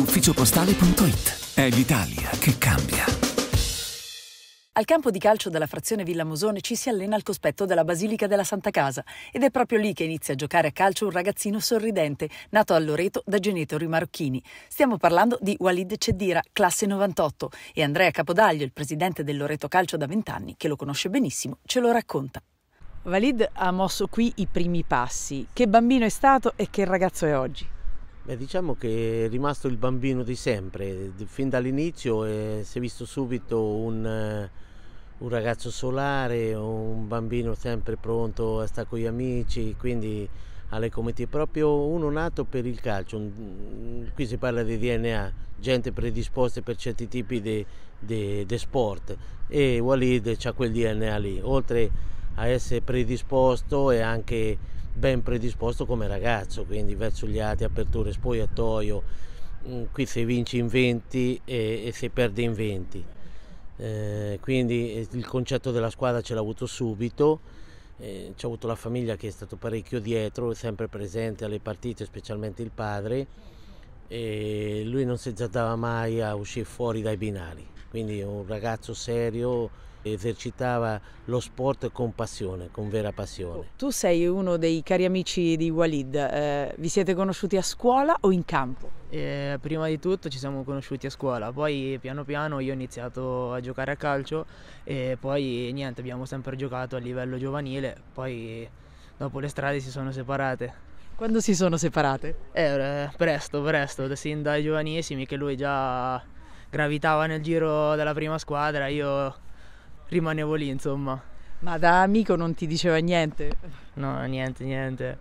ufficiopostale.it. È l'Italia che cambia. Al campo di calcio della frazione Villa Mosone ci si allena al cospetto della Basilica della Santa Casa ed è proprio lì che inizia a giocare a calcio un ragazzino sorridente, nato a Loreto da genitori marocchini. Stiamo parlando di Walid Cedira, classe 98, e Andrea Capodaglio, il presidente del Loreto Calcio da vent'anni, che lo conosce benissimo, ce lo racconta. Walid ha mosso qui i primi passi. Che bambino è stato e che ragazzo è oggi? Beh, diciamo che è rimasto il bambino di sempre, fin dall'inizio eh, si è visto subito un, un, ragazzo solare, un bambino sempre pronto a stare con gli amici, quindi alle comitie, proprio uno nato per il calcio, un, qui si parla di DNA, gente predisposta per certi tipi di sport e Walid ha quel DNA lì, oltre a essere predisposto e anche ben predisposto come ragazzo, quindi verso gli altri, aperture, spogliatoio, mm, qui se vinci in 20 e, e se perdi in 20. Eh, quindi eh, il concetto della squadra ce l'ha avuto subito, eh, ci avuto la famiglia che è stato parecchio dietro, sempre presente alle partite, specialmente il padre, e lui non si azzardava mai a uscire fuori dai binari quindi un ragazzo serio esercitava lo sport con passione, con vera passione. Oh, tu sei uno dei cari amici di Walid, eh, vi siete conosciuti a scuola o in campo? Eh, prima di tutto ci siamo conosciuti a scuola, poi piano piano io ho iniziato a giocare a calcio e poi niente, abbiamo sempre giocato a livello giovanile, poi dopo le strade si sono separate. Quando si sono separate? Eh, presto, presto, sin dai giovanissimi che lui già gravitava nel giro della prima squadra, io rimanevo lì, insomma. Ma da amico non ti diceva niente? No, niente, niente.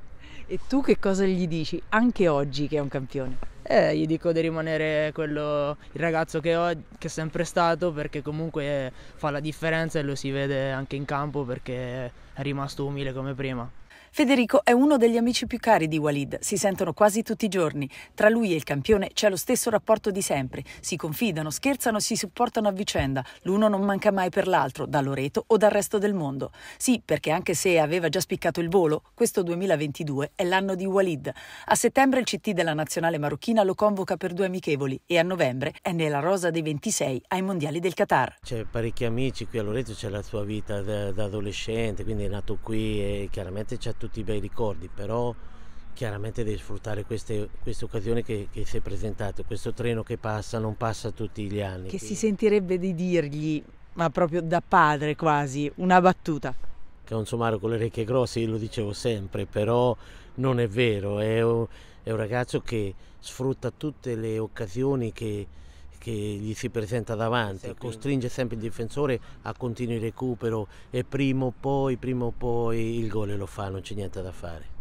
E tu che cosa gli dici anche oggi che è un campione? Eh, gli dico di rimanere quello, il ragazzo che, ho, che è sempre stato perché comunque fa la differenza e lo si vede anche in campo perché è rimasto umile come prima. Federico è uno degli amici più cari di Walid, si sentono quasi tutti i giorni. Tra lui e il campione c'è lo stesso rapporto di sempre, si confidano, scherzano, si supportano a vicenda, l'uno non manca mai per l'altro, da Loreto o dal resto del mondo. Sì, perché anche se aveva già spiccato il volo, questo 2022 è l'anno di Walid. A settembre il CT della nazionale marocchina lo convoca per due amichevoli e a novembre è nella rosa dei 26 ai mondiali del Qatar. C'è parecchi amici qui a Loreto, c'è la sua vita da, da adolescente, quindi è nato qui e chiaramente c'è tutti i bei ricordi, però chiaramente devi sfruttare queste, queste occasioni che, che si è presentato, questo treno che passa, non passa tutti gli anni. Che quindi. si sentirebbe di dirgli, ma proprio da padre quasi, una battuta. Che è un somaro con le orecchie grosse, io lo dicevo sempre, però non è vero, è un, è un ragazzo che sfrutta tutte le occasioni che, che gli si presenta davanti, costringe sempre il difensore a continui recupero e prima o poi, prima o poi il gol lo fa, non c'è niente da fare.